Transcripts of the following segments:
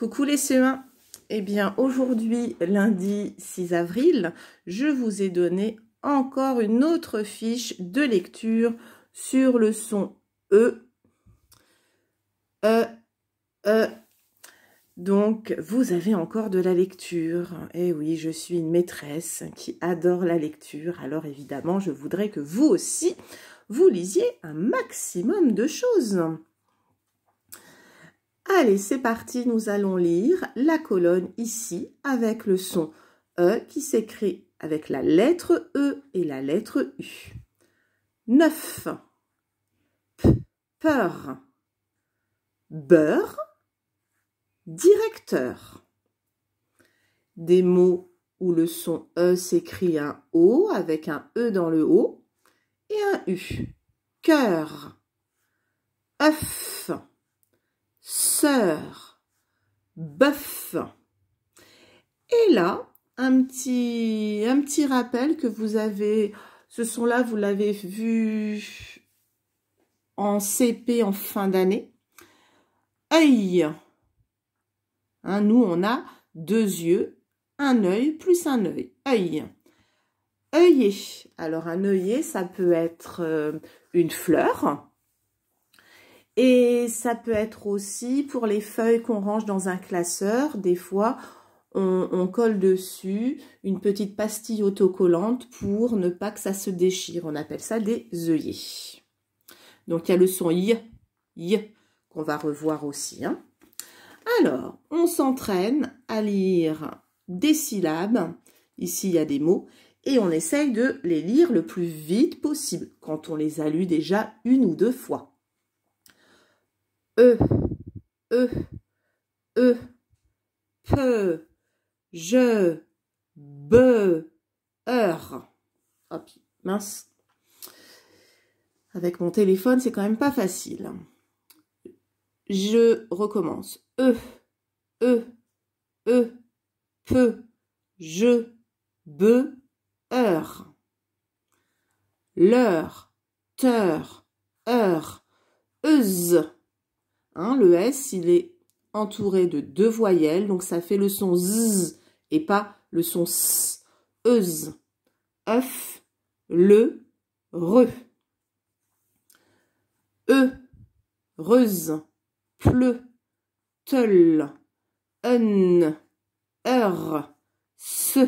Coucou les CE1 Eh bien aujourd'hui, lundi 6 avril, je vous ai donné encore une autre fiche de lecture sur le son E. E, E. Donc, vous avez encore de la lecture. Eh oui, je suis une maîtresse qui adore la lecture. Alors évidemment, je voudrais que vous aussi, vous lisiez un maximum de choses. Allez, c'est parti, nous allons lire la colonne ici avec le son E qui s'écrit avec la lettre E et la lettre U. 9. Peur. Beurre. Directeur. Des mots où le son E s'écrit un O avec un E dans le O et un U. Cœur. œuf sœur, bœuf. Et là, un petit, un petit rappel que vous avez, ce son-là, vous l'avez vu en CP en fin d'année. Œil. Hein, nous, on a deux yeux, un œil plus un œil. Œil. Œillet. Alors, un œillet, ça peut être euh, une fleur, et ça peut être aussi pour les feuilles qu'on range dans un classeur. Des fois, on, colle dessus une petite pastille autocollante pour ne pas que ça se déchire. On appelle ça des œillets. Donc, il y a le son « y »,« y » qu'on va revoir aussi. Hein. Alors, on s'entraîne à lire des syllabes. Ici, il y a des mots. Et on essaye de les lire le plus vite possible, quand on les a lus déjà une ou deux fois. E, E, E, PE, je, be, heure. Hop, mince. Avec mon téléphone, c'est quand même pas facile. Je recommence. E, E, E, peu, je, be, heure. L'heure, teur, heure, euse. Hein, le S, il est entouré de deux voyelles, donc ça fait le son Z et pas le son S, euse, œuf, le, re. E, reuse, ple, teul, un, se.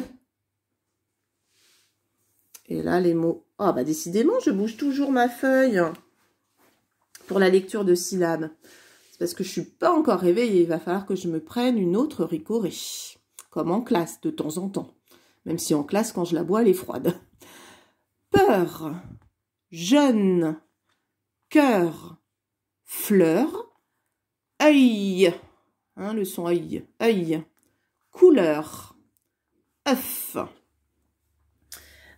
Et là, les mots. Ah, bah décidément, je bouge toujours ma feuille pour la lecture de syllabes. C'est parce que je suis pas encore réveillée. Il va falloir que je me prenne une autre ricorée, Comme en classe, de temps en temps. Même si en classe, quand je la bois, elle est froide. Peur, jeune, cœur, fleur, œil. Hein, le son œil. Œil. Couleur, œuf.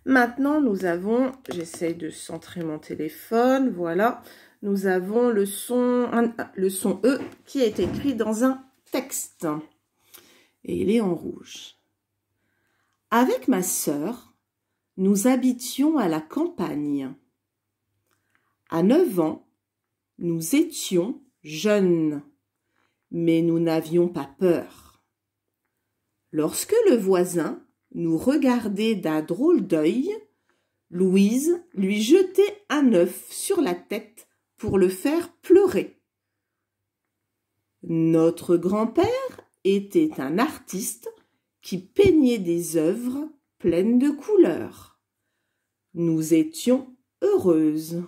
Maintenant, nous avons, j'essaye de centrer mon téléphone, voilà, nous avons le son, E qui est écrit dans un texte. Et il est en rouge. Avec ma sœur, nous habitions à la campagne. À neuf ans, nous étions jeunes, mais nous n'avions pas peur. Lorsque le voisin nous regardait d'un drôle d'œil, Louise lui jetait un œuf sur la tête pour le faire pleurer. Notre grand-père était un artiste qui peignait des œuvres pleines de couleurs. Nous étions heureuses.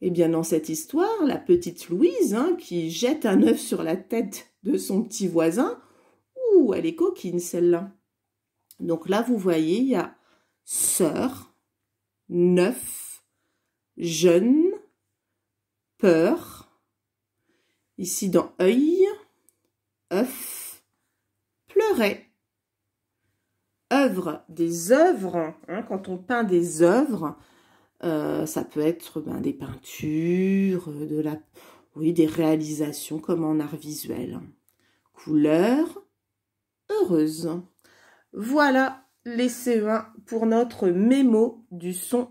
Eh bien, dans cette histoire, la petite Louise, hein, qui jette un œuf sur la tête de son petit voisin, ouh, elle est coquine celle-là. Donc là, vous voyez, il y a sœur, neuf, jeune, peur. Ici, dans œil, œuf, pleurait. Œuvre, des œuvres. Hein, quand on peint des œuvres, euh, ça peut être ben, des peintures, euh, de la, oui, des réalisations comme en art visuel. Couleur, heureuse. Voilà les CE1 pour notre mémo du son